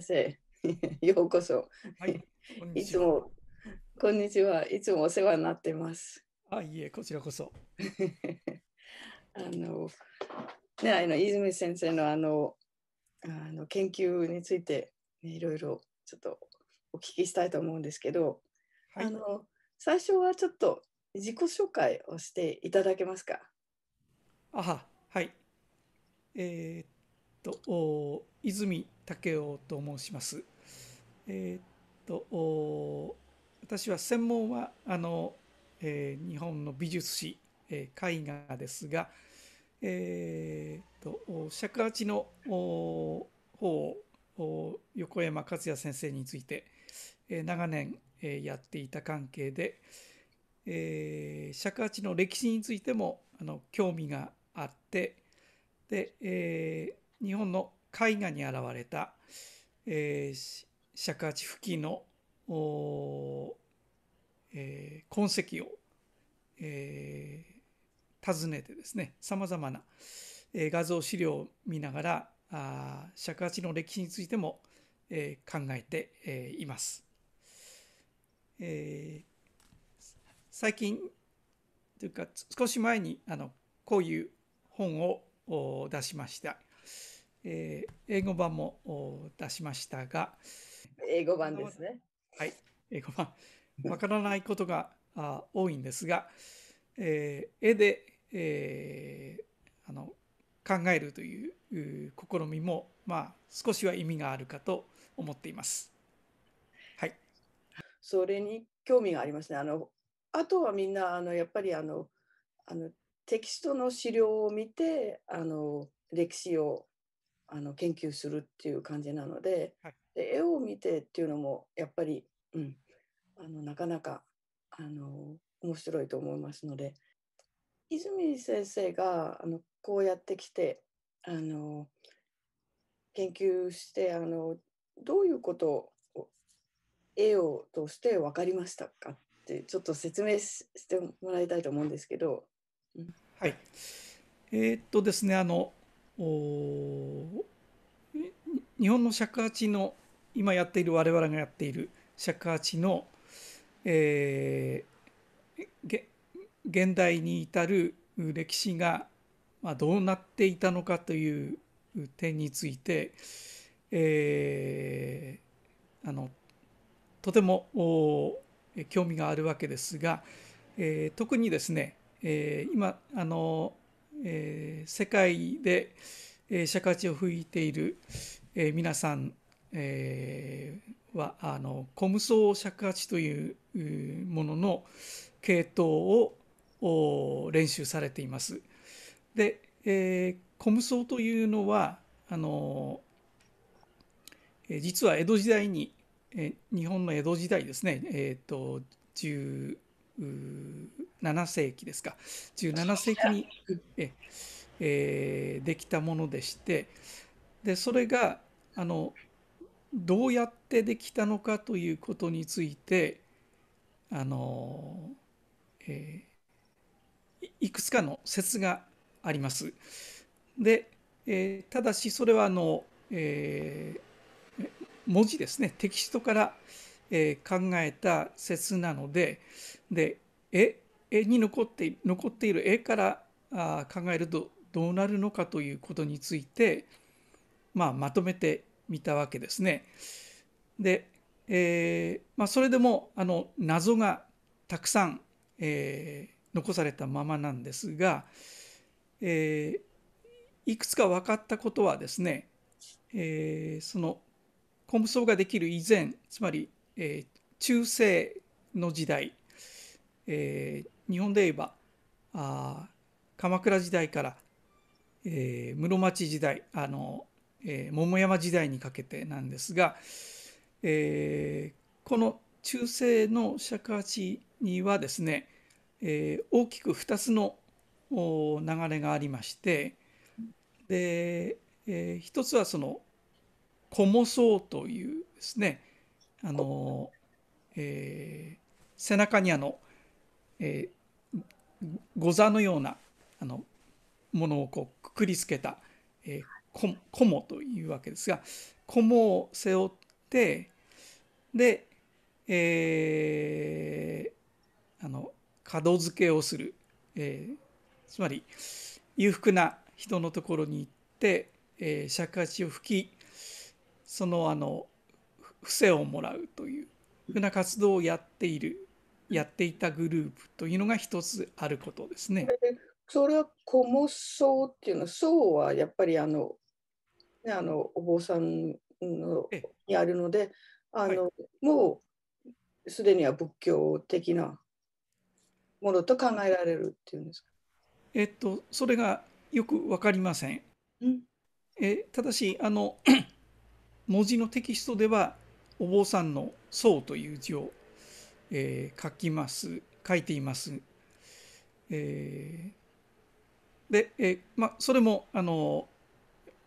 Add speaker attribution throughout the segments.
Speaker 1: 先生、ようこそ。はい、いつも、こんにちは。いつもお世話になってま
Speaker 2: す。あ、いえ、こちらこそ。
Speaker 1: あの、ね、あの泉先生のあのあの研究について、ね、いろいろちょっとお聞きしたいと思うんですけど、はい、あの最初はちょっと自己紹介をしていただけますか。
Speaker 2: あははい。えー、っと泉武雄と申します。えー、っと私は専門はあの、えー、日本の美術史、えー、絵画ですが、えー、と尺八の方を横山克也先生について、え長年、えやっていた関係で、え尺八の歴史についてもあの興味があってで、え日本の絵画に現れた、えー、尺八付近の、えー、痕跡を、えー、訪ねてですねさまざまな、えー、画像資料を見ながらあ尺八の歴史についても、えー、考えて、えー、います、えー、最近というか少し前にあのこういう本を出しました。えー、英語版も出しましたが
Speaker 1: 英語版ですね
Speaker 2: はい英語版わからないことがあ多いんですが、えー、絵で、えー、あの考えるという試みも、まあ、少しは意味があるかと思っています。
Speaker 1: はい、それに興味がありますね。あのあとはみんなあのやっぱりあのあのテキストの資料を見てあの歴史をあの研究するっていう感じなのではい、で絵を見てっていうのもやっぱり、うん、あのなかなかあの面白いと思いますので泉先生があのこうやってきてあの研究してあのどういうことを絵をとして分かりましたかってちょっと説明してもらいたいと思うんですけど。
Speaker 2: うん、はいえー、っとですねあの日本の尺八の今やっている我々がやっている尺八の、えー、現代に至る歴史が、まあ、どうなっていたのかという点について、えー、あのとても興味があるわけですが、えー、特にですね、えー、今あのえー、世界で、えー、釈迦を吹いている、えー、皆さん、えー、はあのコムソ尺八というものの系統を練習されています。で、えー、コムソというのはあの、えー、実は江戸時代に、えー、日本の江戸時代ですね、えーと、と17世紀ですか17世紀にえ、えー、できたものでしてでそれがあのどうやってできたのかということについてあの、えー、いくつかの説があります。で、えー、ただしそれはあの、えー、文字ですねテキストから、え考えた説なので、で絵絵に残って残っている絵からあ考えるとどうなるのかということについて、まあ、まとめてみたわけですね。で、えー、まあ、それでもあの謎がたくさん、えー、残されたままなんですが、えー、いくつか分かったことはですね、えそのコムソができる以前つまり、え中世の時代えー、日本で言えばあ鎌倉時代から、えー、室町時代あの、えー、桃山時代にかけてなんですが、えー、この中世の尺八にはですね、えー、大きく2つの流れがありましてで、えー、1つはその「こもそう」というですねあの、えー、背中にあの「えー、御座のようなあのものをこうくくりつけた、えー、こもというわけですがこもを背負ってで、えー、あの門付けをする、えー、つまり裕福な人のところに行って、えー、尺八を吹きそのあの伏せをもらうというふうな活動をやっているやっていたグループというのが一つあることですね。
Speaker 1: それは子も層っていうのは層はやっぱりあの,、ね、あのお坊さんのにあるのであの、はい、もうすでには仏教的なものと考えられるっていうんですか。
Speaker 2: えっとそれがよく分かりません。んえただしあの 文字のテキストではお坊さんの「僧」という字をえー、書きます書いています。えー、で、えーまあ、それもあの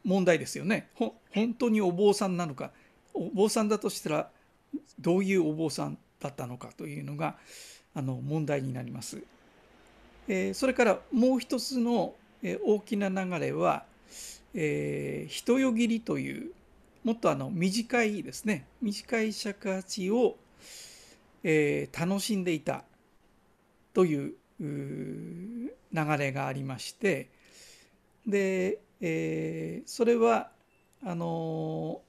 Speaker 2: 問題ですよねほ。本当にお坊さんなのかお坊さんだとしたらどういうお坊さんだったのかというのがあの問題になります。えー、それからもう一つの、えー、大きな流れは、えー、人よぎりというもっとあの短いですね短い尺八をえー、楽しんでいたという流れがありましてで、えー、それはあの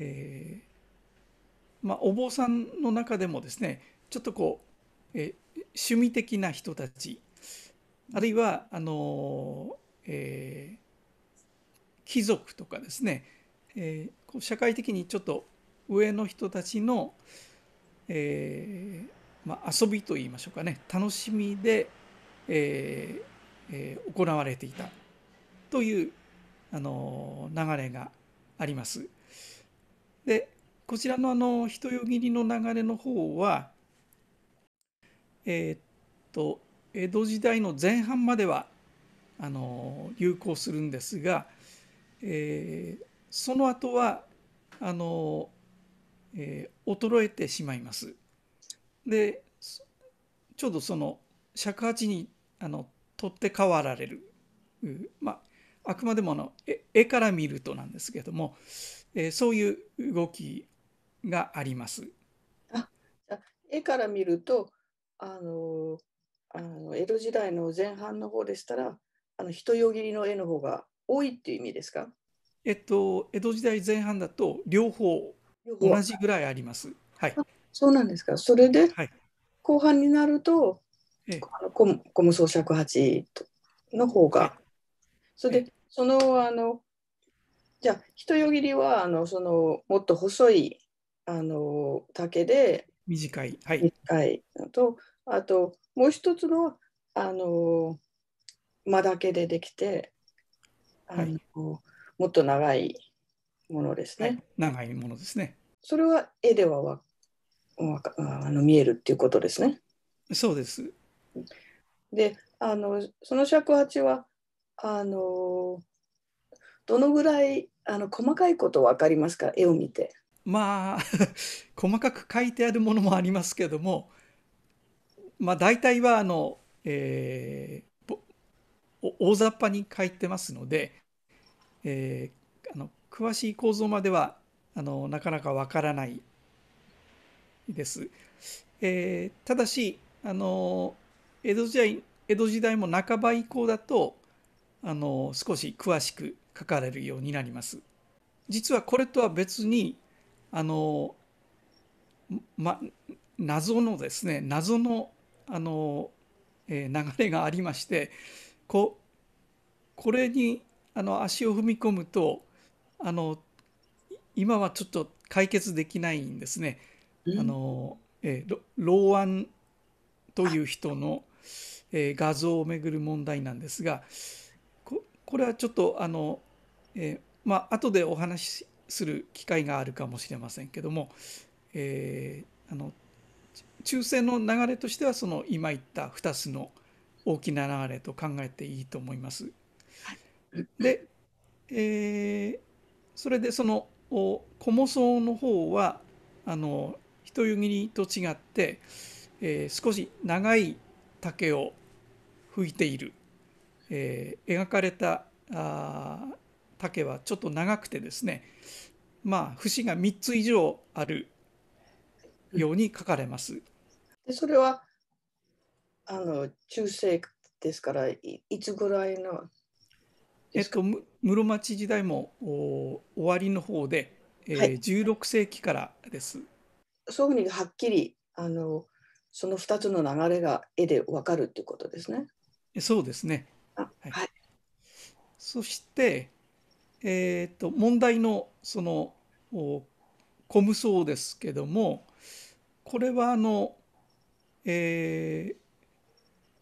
Speaker 2: ー、えー、まあ、お坊さんの中でもですねちょっとこう、え趣味的な人たちあるいはあのえ貴族とかですね、えこう社会的にちょっと上の人たちの、えー、まあ、遊びといいましょうかね楽しみで、えーえー、行われていたという、あの流れがあります。でこちらのあの人よぎりの流れの方はえー、っと江戸時代の前半まではあの流行するんですが、えー、その後はあのえー、衰えてしまいます。でちょうどその尺八にあの取って代わられる、まあ、あくまでもあの絵から見るとなんですけども、えー、そういう動きがあります。
Speaker 1: あ絵から見るとあのあの江戸時代の前半の方でしたらあの人よぎりの絵の方が
Speaker 2: 多いっていう意味ですかえっと江戸時代前半だと両方同じぐらいあります。はい、そうなんですか。それで、はい、
Speaker 1: 後半になると、ええ、コムコム装尺八の方が、それで、そのあのじゃあ人よぎりはあのそのもっと細いあの竹で
Speaker 2: 短い、はい、短
Speaker 1: いのとあともう一つのあの間だけでできて
Speaker 2: あの、はい、もっと長いものですね。はい、長いものですね。
Speaker 1: それは絵ではわわかあの見えるっていうことですね。そうです。であのその尺八はあのどのぐらいあの細かいことわかりますか絵を見て。
Speaker 2: まあ 細かく書いてあるものもありますけども、まあ、大体はあの、えー、大雑把に書いてますので、えー、あの詳しい構造まではあのなかなかわからないです。えー、ただしあの江戸時代江戸時代も半ば以降だとあの少し詳しく書かれるようになります。実はこれとは別にあの、ま、謎のですね謎のあの、えー、流れがありましてここれにあの足を踏み込むとあの今はちょっと解決できないんですね。あのえー、老安という人の、えー、画像をめぐる問題なんですがここれはちょっとあの、えー、まあ後でお話しする機会があるかもしれませんけども、えー、あの中世の流れとしてはその今言った2つの大きな流れと考えていいと思います。で、えー、それでそのコモソウの方はあの人よぎりと違って、えー、少し長い竹を吹いている、えー、描かれたあ竹はちょっと長くてですねまあ節が3つ以上あるように書かれます。でそれは
Speaker 1: あの中世ですからいつぐらいの
Speaker 2: えっと室町時代も終わりの方で、えーはい、16世紀からです。
Speaker 1: そういうふうにはっきりあのその2つの流れが
Speaker 2: 絵でわかるということですね。そうですね。はい、はい、そして、えーと、問題のそのおコムソですけどもこれはあの、え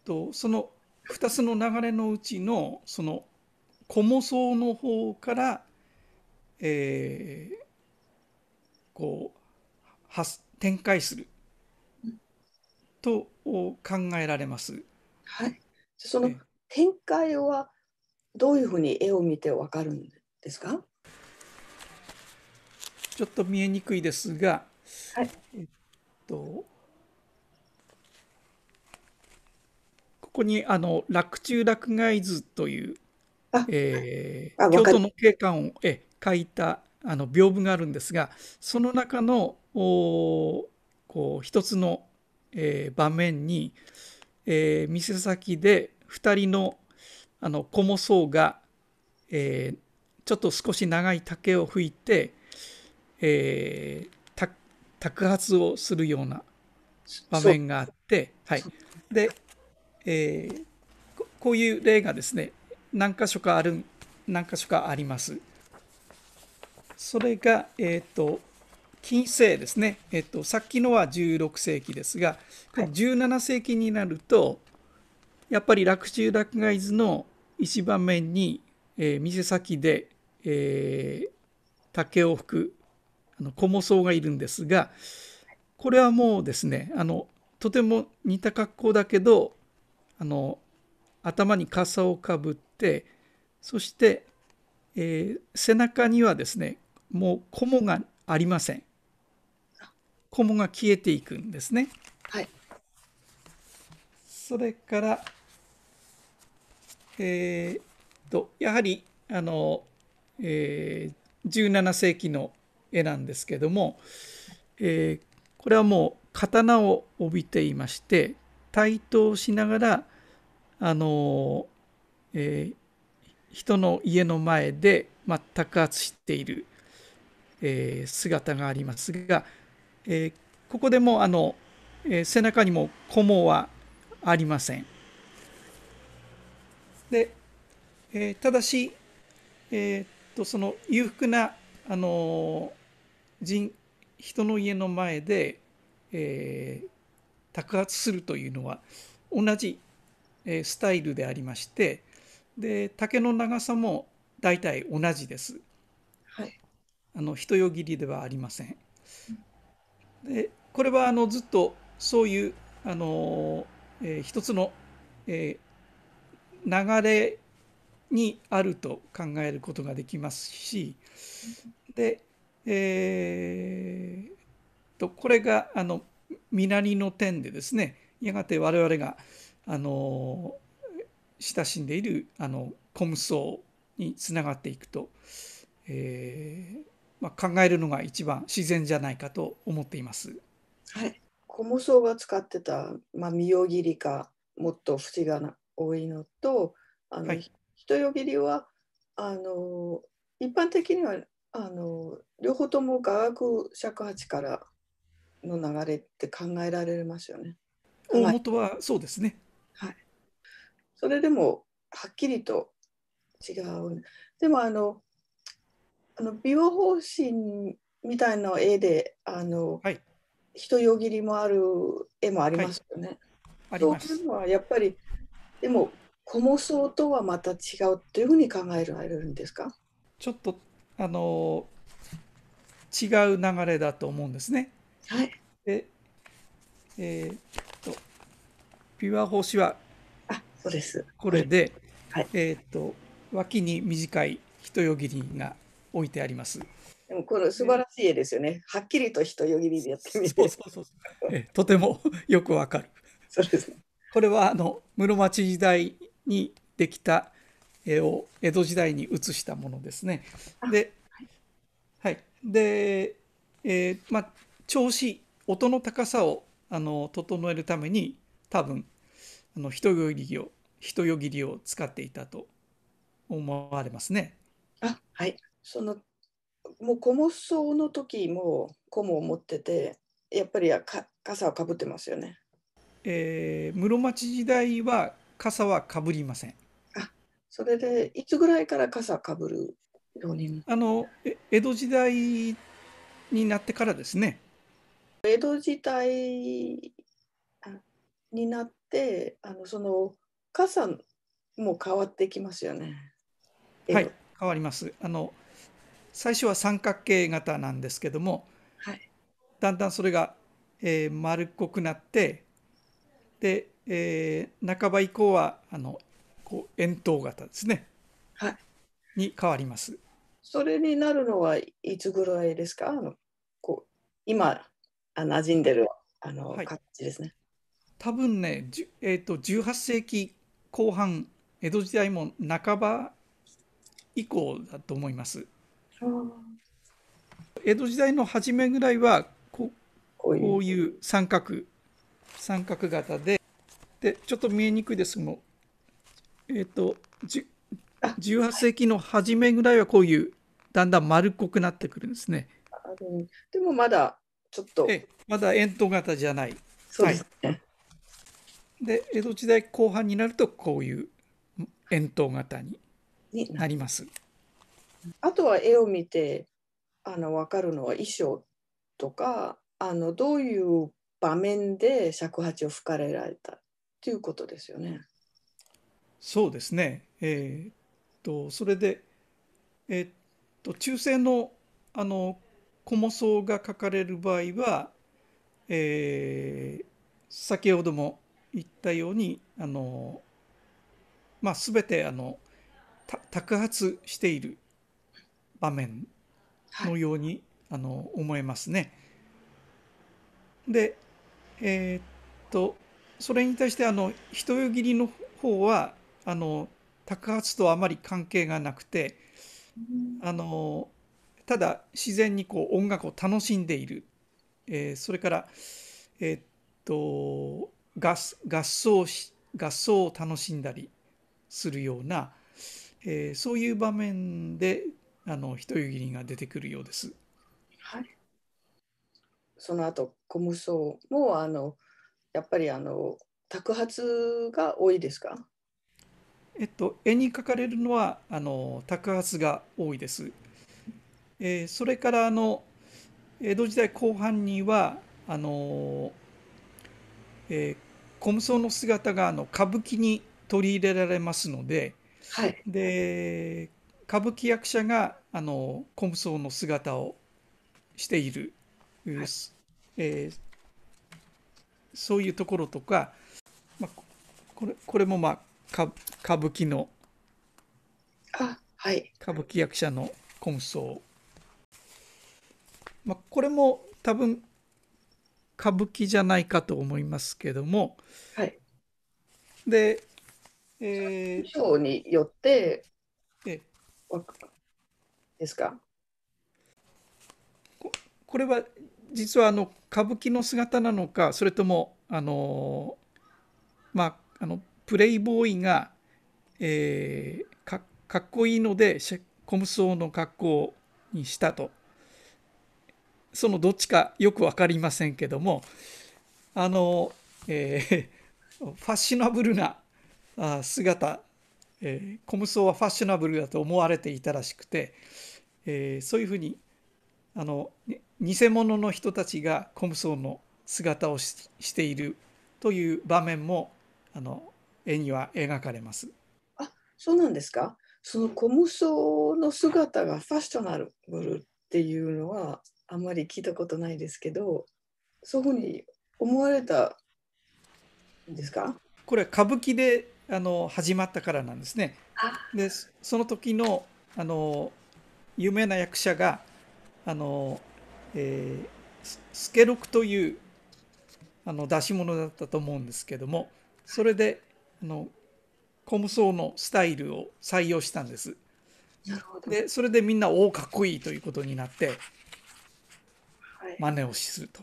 Speaker 2: ーと、とその2つの流れのうちのそのコモ層の方から、えー、こう発展開すると考えられます。はい。その展開はどういうふうに絵を見てわかるんですか？ちょっと見えにくいですが、はい、えっとここにあの洛中洛外図という えー、京都の景観を、え書いたあの屏風があるんですがその中のこう一つの、えー、場面に、えー、店先で2人のあの子もそうが、えー、ちょっと少し長い竹を吹いて、えー、托発をするような場面があって、はい、で、えー、こういう例がですね何箇所かある何箇所かあります。それが、えっ、ー、と近世ですね、えっ、ー、と、さっきのは16世紀ですが、この17世紀になると、やっぱり洛中洛外図の一番面に、えー、店先で、えー、竹を吹くあの小模草がいるんですがこれはもうですねあのとても似た格好だけどあの頭に傘をかぶっってそして、えー、背中にはですねもうコモがありません。コモが消えていくんですね。はい、それから、えー、とやはりあの、えー、17世紀の絵なんですけども、えー、これはもう刀を帯びていまして対等しながらあのえー、人の家の前で、まあ、爆発している、えー、姿がありますが、えー、ここでもあの、え背中にも雲はありません。で、えただし、えっとその裕福な、あの人人の家の前で、えー、爆発するというのは同じ、えー、スタイルでありまして、で竹の長さも大体同じです。はい、あの人よぎりではありません。でこれはあのずっとそういうあの、えー、一つの、えー、流れにあると考えることができますしで、えー、とこれがあの南の点でですねやがて我々があの親しんでいるあのコムソ層につながっていくと、えーまあ、考えるのが一番自然じゃないかと思っています。
Speaker 1: はい、コムソ層が使ってた、まあ、身よ切りかもっと節がな多いのとあの、はい、人よぎりはあの一般的にはあの両方とも雅楽尺八からの流れって考えられますよね。
Speaker 2: 大元はそうですね。
Speaker 1: それでもはっきりと違うでもあのあの美容方針みたいな絵であの、はい、人よぎりもある絵もありますよね。はい、そういうのはやっぱりでもコモソとはまた違うというふうに考えられ
Speaker 2: るんですかちょっとあの違う流れだと思うんですね。はい、でえー、っとピュア法師はそうです。これで、はい、えっ、と脇に短い人よぎりが置いてあります。
Speaker 1: でもこれ素晴らしい絵ですよね。はっきりと人よぎりでやってみて。そうそうそう
Speaker 2: えとてもよくわかる。そうです、ね、これはあの室町時代にできた絵を江戸時代に移したものですね。で、はい、で、えー、まあ調子音の高さをあの整えるために多分あの人よぎりを人よぎりを使っていたと思われますね。
Speaker 1: あはいそのもう小もそうの時も小も持っててやっぱりか傘をかぶってますよね。
Speaker 2: えー、室町時代は傘はかぶりません。あ
Speaker 1: それでいつぐらいから傘
Speaker 2: かぶるようにあの江戸時代になってからですね。
Speaker 1: 江戸時代になっってあのその傘も変わってきますよね。
Speaker 2: はい変わります。あの最初は三角形型なんですけども、はい、だんだんそれが、えー、丸っこくなってで、えー、半ば以降はあのこう円筒型ですね、はい、に変わります。
Speaker 1: それになるのはいつぐらいですかあのこう今あ馴染んでるあ
Speaker 2: の、はい、形ですね。多分ね、えーと、18世紀後半江戸時代も半ば以降だと思います。江戸時代の初めぐらいはここういう三角三角型ででちょっと見えにくいですもえっ、ー、と18世紀の初めぐらいはこういうだんだん丸っこくなってくるんですね。でもまだちょっとまだ円筒型じゃない。そうですね、はいで江戸時代後半になるとこういう円筒型になります。
Speaker 1: あとは絵を見てあの分かるのは衣装とかあのどういう場面で尺八を吹かれられたとい
Speaker 2: うことですよね。そうですね、えー、っとそれで、えー、っと中世のあのコモソが書かれる場合は、えー、先ほども言ったようにあの、まあ、全てあの托発している場面のように、はい、あの思えますね。でえー、っとそれに対してあの人よぎりの方はあの托発とあまり関係がなくてあのただ自然にこう音楽を楽しんでいる、えー、それからえー、っと合奏し合奏を楽しんだりするような、えー、そういう場面であの一湯切りが出てくるようです。はい、
Speaker 1: その後小無双もあのやっぱりあの托発
Speaker 2: が多いですかえっと、絵に描かれるのはあの托発が多いです。えー、それからあの江戸時代後半にはあの、えー、コムソの姿があの歌舞伎に取り入れられますので,、はい、で歌舞伎役者があのコムソの姿をしている、はい、えー、そういうところとか、まあ、これこれも、まあ、か歌舞伎のあ、はい、歌舞伎役者のコムソまあ、これも多分歌舞伎じゃないかと思いますけども、はい、
Speaker 1: で、えー、賞によってえ
Speaker 2: ですかこれは実はあの歌舞伎の姿なのかそれともあのまああのプレイボーイが、えー、かかっこいいのでシェコムソーの格好にしたとそのどっちかよく分かりませんけどもあの、えー、ファッショナブルな姿、えー、コムソはファッショナブルだと思われていたらしくて、えー、そういうふうにあの偽物の人たちがコムソの姿をししているという場面もあの絵には描かれます。
Speaker 1: あそうなんですかそのコムソの姿がファッショナブルっていうのはあんまり聞いたことないです
Speaker 2: けどそういうふうに思われたんですかこれは歌舞伎であの始まったからなんですね。でその時のあの有名な役者があの、えー、スケロクというあの出し物だったと思うんですけどもそれであのコムソーのスタイルを採用したんです。なるほどでそれでみんなおおかっこいいということになって真似をすると。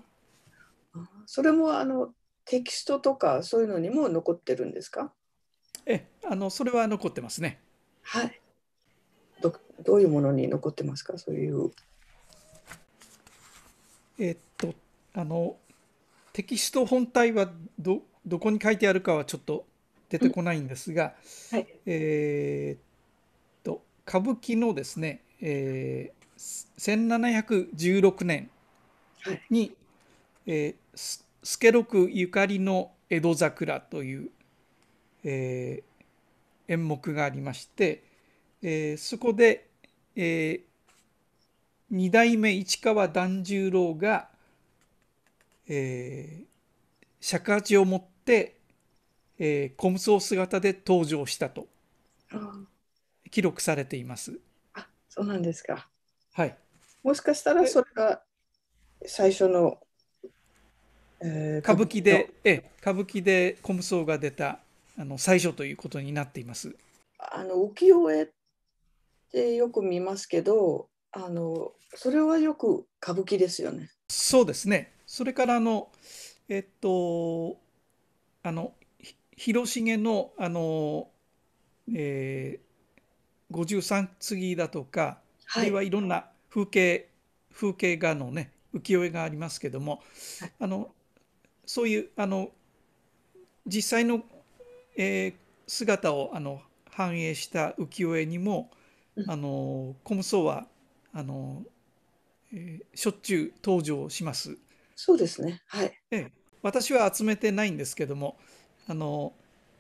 Speaker 1: はい、それもあのテキストとかそういうのにも残ってるんですか
Speaker 2: えあのそれは残ってますね。はいど
Speaker 1: どういうものに残ってますかそういう。えっ
Speaker 2: とあのテキスト本体はどどこに書いてあるかはちょっと出てこないんですが、はい、えっと歌舞伎のですね、えー、1716年に、えー、助六ゆかりの江戸桜という、えー、演目がありまして、えー、そこで、えー、二代目市川團十郎が、えー、尺八を持って、えー、小武装姿で登場したと記録されています。
Speaker 1: あそうなんです
Speaker 2: か。はい。
Speaker 1: もしかしたらそれが最初
Speaker 2: の、えー、歌舞伎で、え歌舞伎でコムソーが出たあの最初ということになっています。
Speaker 1: あの浮世絵ってよく見ますけどあのそれはよく歌舞伎ですよね。
Speaker 2: そうですねそれからあのえっとあの広重のあの、えー、53次だとか、はい、あるいはいろんな風景風景画のね浮世絵がありますけどもあのそういうあの実際の、えー、姿をあの反映した浮世絵にも、あのコムソーはあの、えー、しょっちゅう登場します。そうですね、はいええ、私は集めてないんですけどもあの、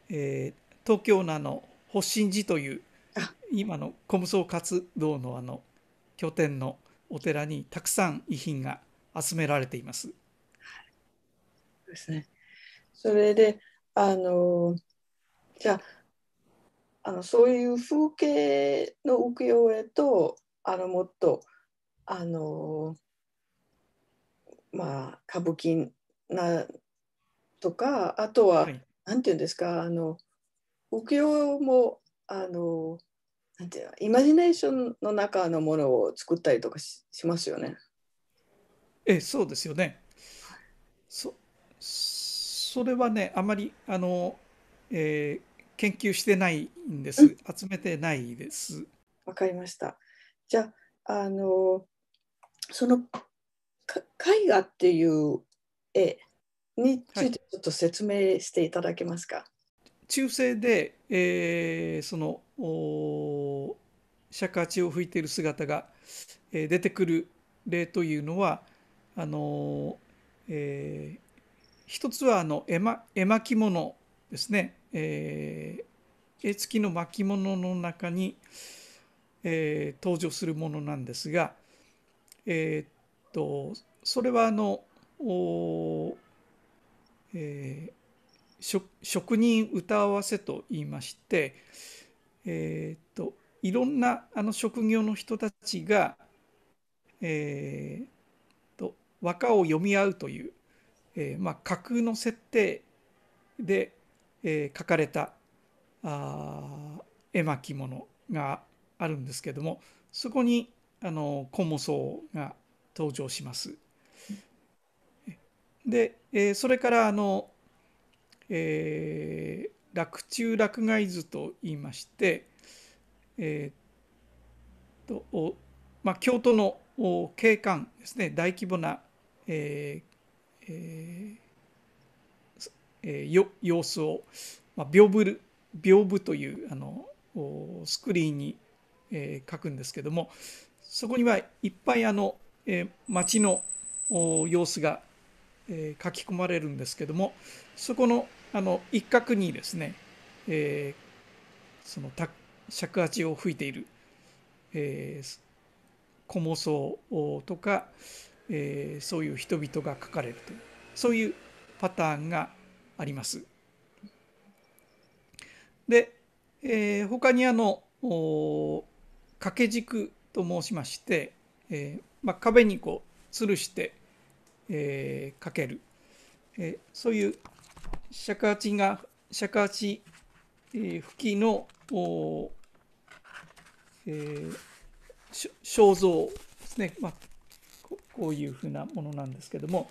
Speaker 2: えー、東京のあの発信寺という今のコムソー活動のあの拠点のお寺にたくさん遺品が集められています。はい、ですね。
Speaker 1: それであのじゃああのそういう風景の浮世絵とあのもっとあのまあ歌舞伎なとかあとは、はい、なんていうんですかあの浮世絵もあのなんていうのイマジネーションの中のものを作ったりとかししますよね。
Speaker 2: えそうですよね。そそれはねあまりあの、えー、研究してないんです、うん、集めてないです。わかりま
Speaker 1: した。じゃあのその絵画っ
Speaker 2: ていう絵についてちょっと説明していただけますか。はい、中世で、えー、その尺八を吹いている姿が、えー、出てくる例というのはあのえー、一つはあの絵絵巻物ですね、えー、絵付きの巻物の中に、えー、登場するものなんですが、えー、っとそれはあのえー、職人歌合わせと言いまして、えっといろんなあの職業の人たちが、えー、と和歌を読み合うという、えーまあ、架空の設定で、えー、書かれたあ絵巻物があるんですけどもそこにあのコモソが登場します。で、えー、それからあの、えー洛中洛外図と言いまして、えー、っとまあ、京都の景観ですね大規模な、えーえーえー、様子を、まあ、屏風屏風というあのスクリーンに、えー、書くんですけどもそこにはいっぱいあの、えー、街の様子が、えー、書き込まれるんですけどもそこのあの一角にですね、えー、その尺八を吹いている、えー、小妄想とか、えー、そういう人々が書かれるというそういうパターンがあります。で、えー、他にあの掛け軸と申しまして、えーまあ、壁にこう吊るして、えー、かける、えー、そういう尺八が、尺八、地、えー、の、おえー、肖像ですね、まあこ、こういうふうなものなんですけども、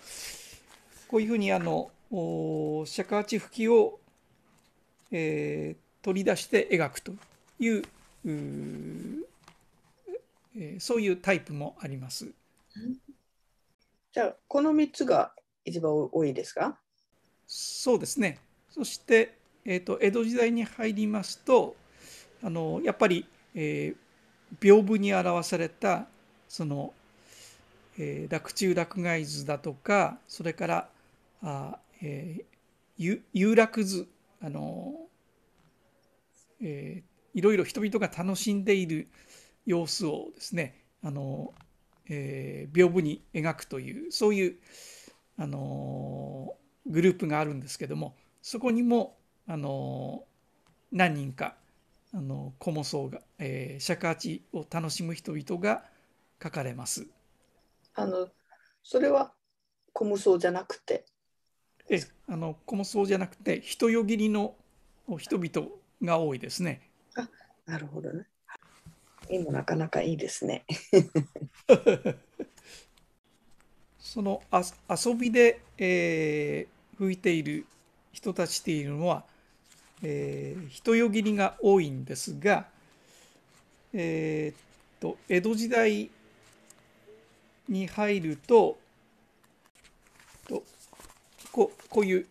Speaker 2: こういうふうにあのお釈迦地を、えー、取り出して描くというう、えー、そういうタイプもあります。じゃあこの3つが一番多いですかそうですねそして、えーと、江戸時代に入りますとあのやっぱり、えー、屏風に表されたその、えー、洛中洛外図だとかそれからあ、えー、遊楽図あの、えー、いろいろ人々が楽しんでいる様子をですねあの、えー、屏風に描くというそういうあのグループがあるんですけどもそこにもあの何人かあのコモ層が、えー、尺八を楽しむ人々が書かれます。あのそれはコモ層じゃなくてえあのコモ層じゃなくて人よぎりの人々が多いですね。あなるほどね。今なか
Speaker 1: なかいいですね。
Speaker 2: その遊びで、えー、吹いている人たちっていうのは、えー、人よぎりが多いんですが、えー、と江戸時代に入るととここういう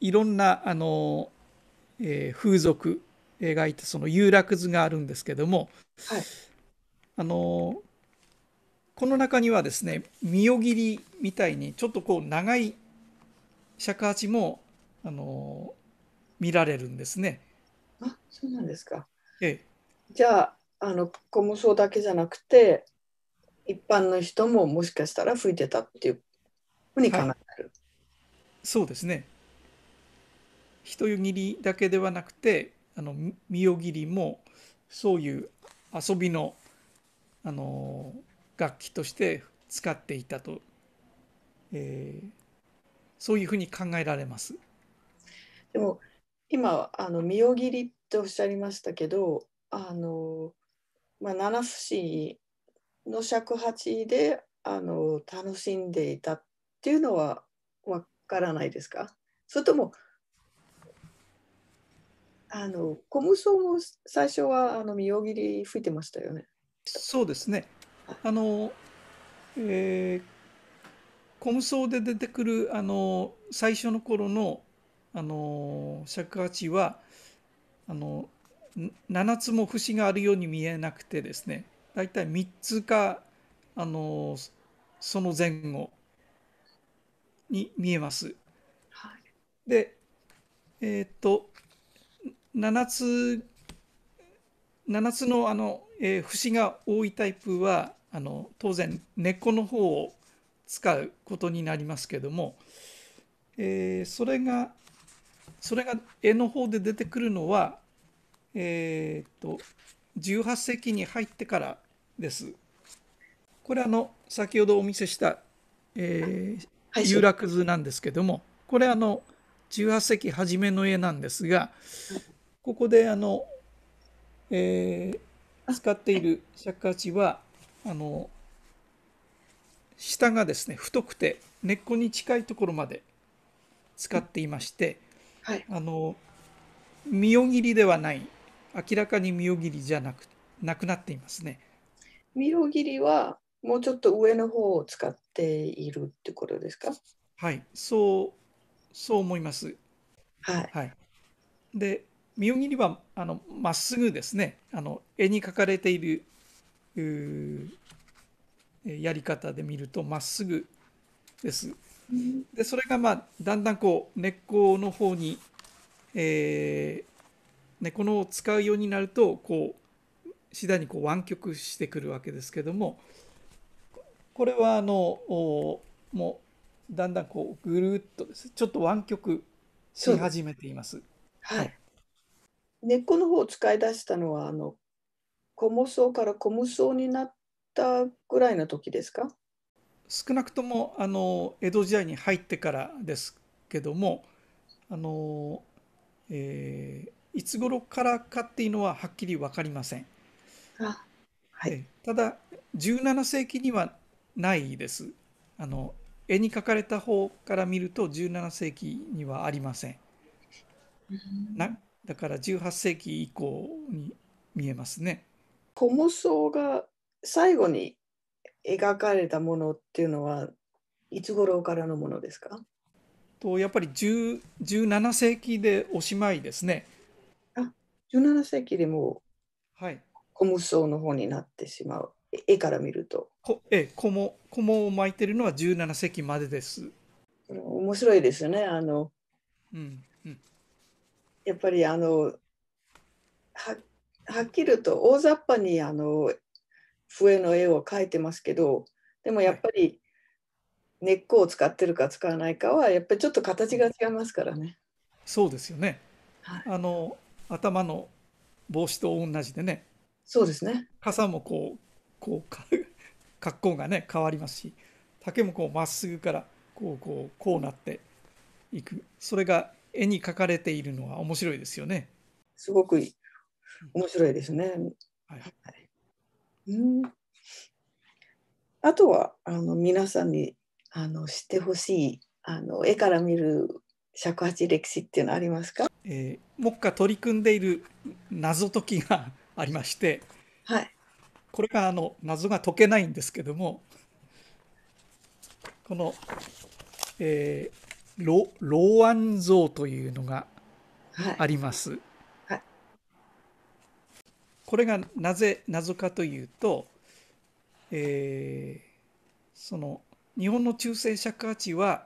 Speaker 2: いろんなあの、えー、風俗描いたその遊楽図があるんですけども、はい、あのこの中にはですね身を切りみたいにちょっとこう長い尺八もあの見られるんですね。あそうなんですか。ええ、じゃあの小無双
Speaker 1: だけじゃなくて一般の人ももしかしたら吹いてたっていう
Speaker 2: ふうに考える、はい、そうですね。人よ切りだけではなくてあの身を切りもそういう遊びのあのー楽器として使っていたと、えー、そういうふうに考えられます。でも今
Speaker 1: あの身を切りっておっしゃいましたけどあの、まあ、七不思の尺八であの楽しんでいたっていうのはわからないですかそれともあの小武装も最初はあの身を切り吹いてましたよね。
Speaker 2: そうですね。あの、えー、コムソで出てくるあの最初の頃のあの尺八はあの7つも節があるように見えなくてですね大体3つかあのその前後に見えます。はい、でえー、っと7つ7つのあの、えー、節が多いタイプはあの当然根っこの方を使うことになりますけども、えー、それがそれが絵の方で出てくるのは、えー、っと18世紀に入ってからです。これあの先ほどお見せした、えーはい、有楽図なんですけどもこれあの18世紀初めの絵なんですがここであの、えー、使っている尺八はあの下がですね太くて根っこに近いところまで使っていまして、はい、あの身を切りではない明らかに身を切りじゃなくなくなっていますね。
Speaker 1: 身を切りはもうちょっと上の方を使っているってことです
Speaker 2: かはいそうそう思います。はい、はい、で身を切りはあのまっすぐですねあの絵に描かれているやり方で見るとまっすぐです。でそれがまあだんだんこう根っこの方に、えー、根っこのを使うようになるとこう次第にこう湾曲してくるわけですけどもこれはあのもうだんだんこうぐるっとですちょっと湾曲し始めています。はい、
Speaker 1: 根っこの方を使い出したのはあの小無双から小無双になったぐらいの時ですか
Speaker 2: 少なくともあの江戸時代に入ってからですけどもあの、えー、いつ頃からかっていうのははっきり分かりません。あはい、ただ17世紀にはないです。あの絵に描かれた方から見ると17世紀にはありません。なだから18世紀以降に見えますね。
Speaker 1: コモソが最後に描かれたものっていうのはいつ頃か
Speaker 2: らのものですかとやっぱり17世紀でおしまいですね。あ17世紀でもう、はい、コムソの方になってしまう
Speaker 1: 絵から見ると。
Speaker 2: こえコモコモを巻いてるのは17世紀までです。面白いですね
Speaker 1: あの、うんうん、やっぱりあのははっきりと大雑把にあの笛の絵を描いてますけどでもやっぱり根っこを使ってるか使わないかはやっぱりちょっと形が違いますからね。
Speaker 2: そうですよね。はい、あの頭の帽子と同じでね。そうですね。傘もこうこう 格好がね変わりますし、竹もこうまっすぐからこうこうこうなっていく。それが絵に描かれているのは面白いですよね。すごくいい面白いですね。はい、はい、
Speaker 1: うんあとはあの皆さんにあの知ってほしいあの絵から見る尺八歴史っていうのありますか、
Speaker 2: えー、目下取り組んでいる謎解きがありまして、はい、これがあの謎が解けないんですけどもこの、えー、ロロアン像というのがあります。はいこれがなぜ謎かというと、えー、その日本の中世尺八は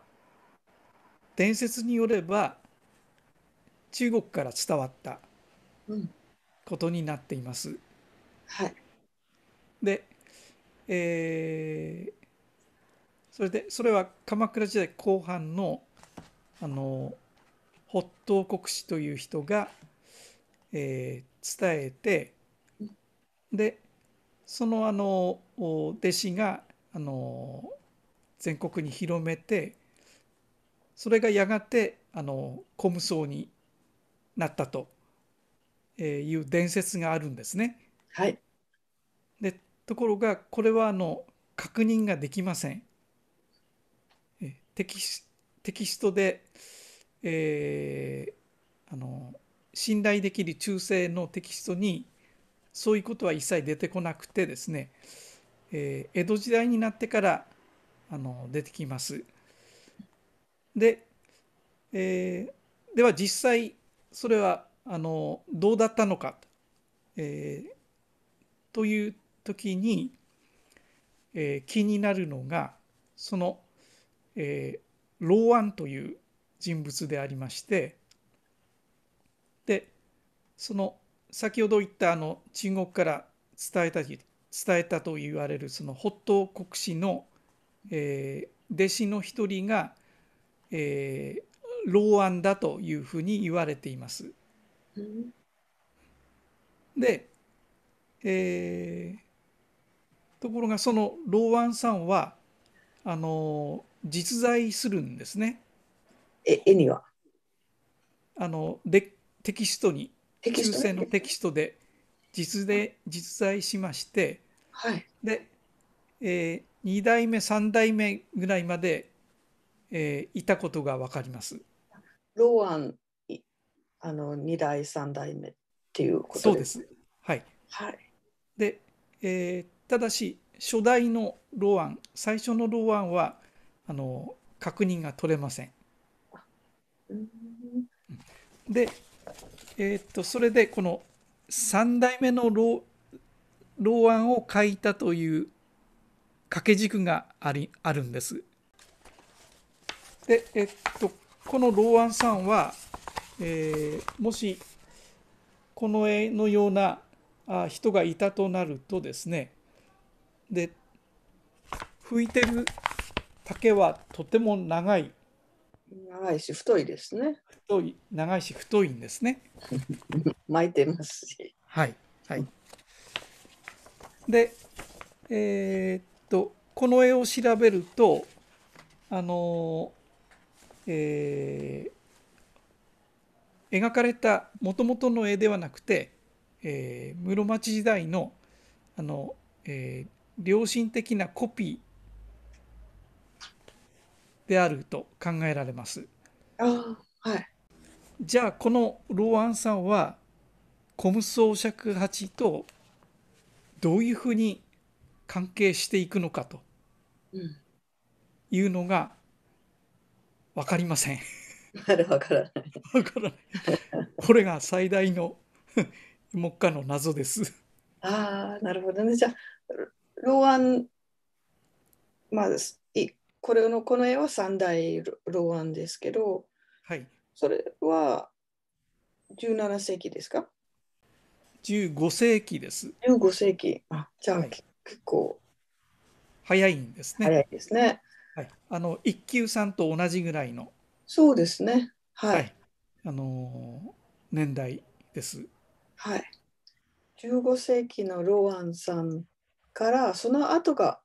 Speaker 2: 伝説によれば中国から伝わったことになっています。うん、はい、で、えー、それでそれは鎌倉時代後半のあの北東国師という人が、えー、伝えてでそのあの弟子があの全国に広めてそれがやがてあのコ無僧になったという伝説があるんですね。はい、でところがこれはあの確認ができません。テキステキストで、えー、あの信頼できる中世のテキストにそういうことは一切出てこなくてですね、えー、江戸時代になってからあの出てきます。で、えー、では実際それはあのどうだったのか、えー、という時に、えー、気になるのがその、えー、老安という人物でありましてでその先ほど言ったあの中国から伝えた伝えたと言われるその北東国師の、えー、弟子の一人が、えー、老安だというふうに言われています。で、えー、ところがその老安さんはあの実在するんですね。え絵にはあのでテキストにテキスト中世のテキストで実で実在しまして、はい、で、えー、2代目3代目ぐらいまで、えー、いたことが分かります。
Speaker 1: ローアンあの2代
Speaker 2: 3代目っていうことですそうです。はい、はい、で、えー、ただし初代のローアン最初のローアンはあの確認が取れません。でえっとそれでこの3代目の老老案を書いたという掛け軸がありあるんです。で、えっと、この老案さんは、えー、もしこの絵のような人がいたとなるとですねで吹いてる竹はとても長い長いし太いですね。太い、長いし太いんですね。巻いてますし。はい。はい。で、えー、っと、この絵を調べると、あのー、えー、描かれたもともとの絵ではなくて、えー、室町時代のあの、えー、良心的なコピーであると考えられます。あはい、じゃあこのローアンさんはコムソー尺八とどういうふうに関係していくのかというのが分かりません。まだ分からない。分からない。これが最大の 目下の謎です。
Speaker 1: ああなるほどね。じゃあローアンまあですこれのこの絵は三大ロワンですけど、はい、そ
Speaker 2: れは
Speaker 1: 17世紀ですか
Speaker 2: ?15 世紀です。
Speaker 1: 15世紀。あじゃあ、は
Speaker 2: い、結構早いんですね。早いですね。はい、あの一級さんと同じぐらいの。そうですね。はい。はい、あのー、年代です。はい。
Speaker 1: 15世紀のローアンさんからその後が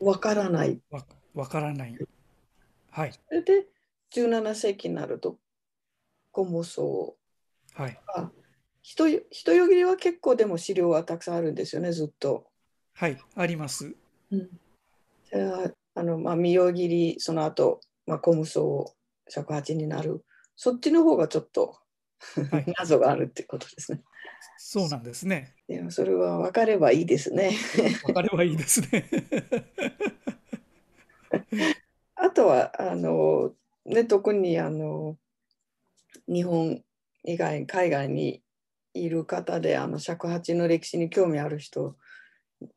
Speaker 1: わからない。わからない。はい。それで17世紀になるとゴンボソはい。人人よぎりは結構でも資料はたくさんあるんですよねずっと。はいあります。うん、じゃあ、あのまあ身よぎりその後、まあコムソ尺八になるそっちの方がちょっとはい、謎があるってことですね。そうなんですね。いやそれは分かればいいですね。
Speaker 2: 分かればいいですね。
Speaker 1: あとはあの、ね、特にあの日本以外海外にいる方であの尺八の歴史に興味ある人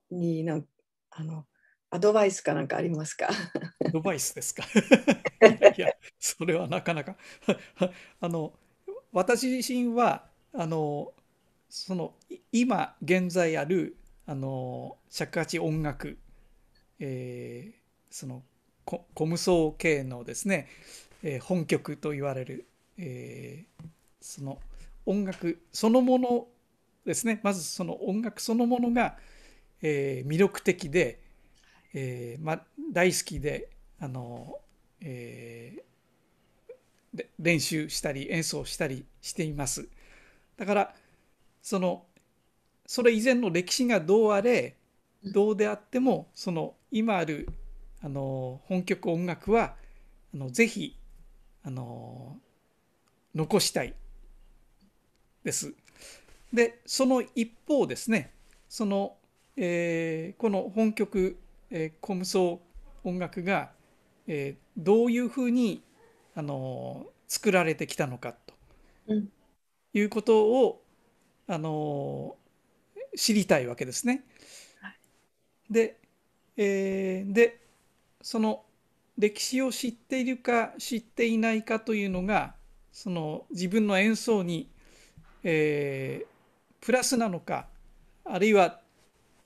Speaker 2: になんあのアドバイスかなんかありますか アドバイスですか いやそれはなかなか あの私自身はあのその今現在あるあの尺八音楽、えー、そのコムソー系のですね、えー、本曲と言われる、えー、その音楽そのものですねまずその音楽そのものが、えー、魅力的で、えーま、大好きであの、えー、練習したり演奏したりしています。だからそのそれ以前の歴史がどうあれどうであってもその今あるあの本曲音楽はあのぜひあの残したいです。でその一方ですねその、えー、この本曲、えー、コムソ音楽が、えー、どういうふうにあの作られてきたのかと、いうことを、あの知りたいわけですね。で,、えー、でその歴史を知っているか知っていないかというのがその自分の演奏に、えー、プラスなのかあるいは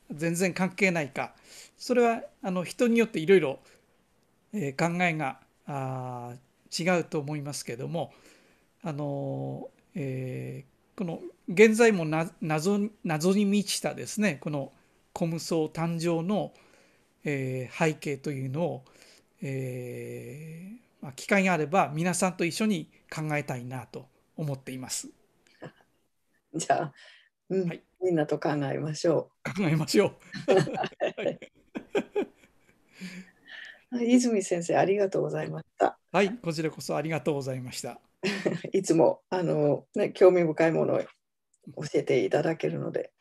Speaker 2: 全然関係ないかそれはあの人によっていろいろ考えがあ違うと思いますけどもあの、えー、この現在も謎謎に満ちたですねこのコムソ誕生の「えー、背景というのを、えーまあ、機会があれば皆さんと一緒に考えたいなと思っています。
Speaker 1: じゃあ、うん、はい、みんなと考えましょ
Speaker 2: う。考えましょう。
Speaker 1: 泉先生ありがとうございました。
Speaker 2: はい、こちらこそありがとうございました。いつもあの、ね、興味深
Speaker 1: いものを教えていただけるので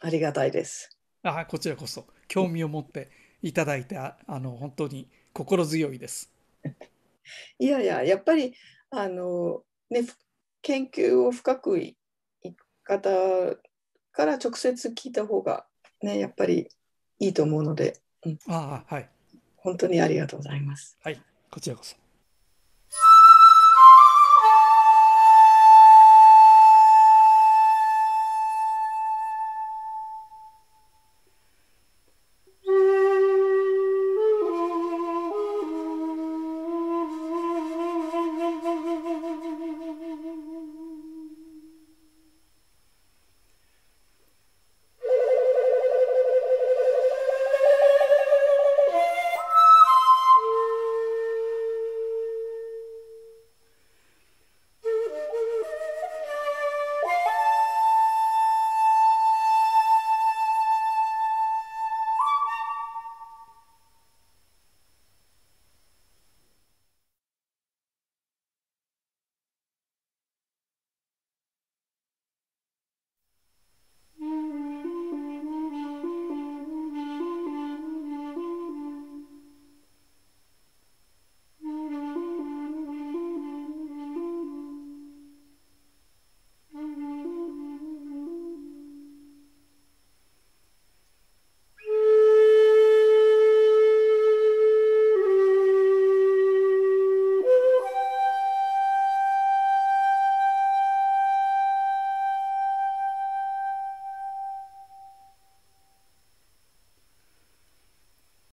Speaker 1: ありがたいです。
Speaker 2: あこちらこそ興味を持っていただいてあの本当に心強いです。
Speaker 1: いやいややっぱりあの、ね、研究を深くい方から直接聞いた方がねやっぱりいいと思うので、うん、ああはい、本当にありがとうございます。はい、こちらこそ